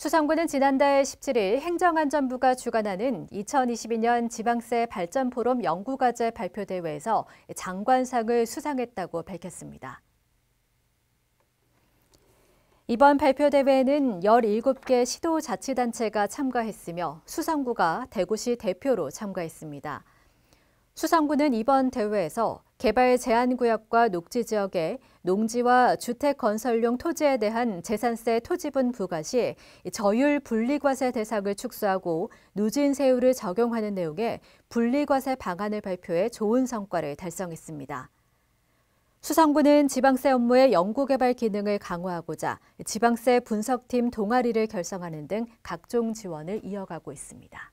수상구는 지난달 17일 행정안전부가 주관하는 2022년 지방세 발전 포럼 연구과제 발표 대회에서 장관상을 수상했다고 밝혔습니다. 이번 발표 대회에는 17개 시도 자치단체가 참가했으며 수상구가 대구시 대표로 참가했습니다. 수상구는 이번 대회에서 개발 제한 구역과 녹지 지역에 농지와 주택 건설용 토지에 대한 재산세 토지분 부과 시 저율 분리과세 대상을 축소하고 누진세율을 적용하는 내용의 분리과세 방안을 발표해 좋은 성과를 달성했습니다. 수성구는 지방세 업무의 연구개발 기능을 강화하고자 지방세 분석팀 동아리를 결성하는 등 각종 지원을 이어가고 있습니다.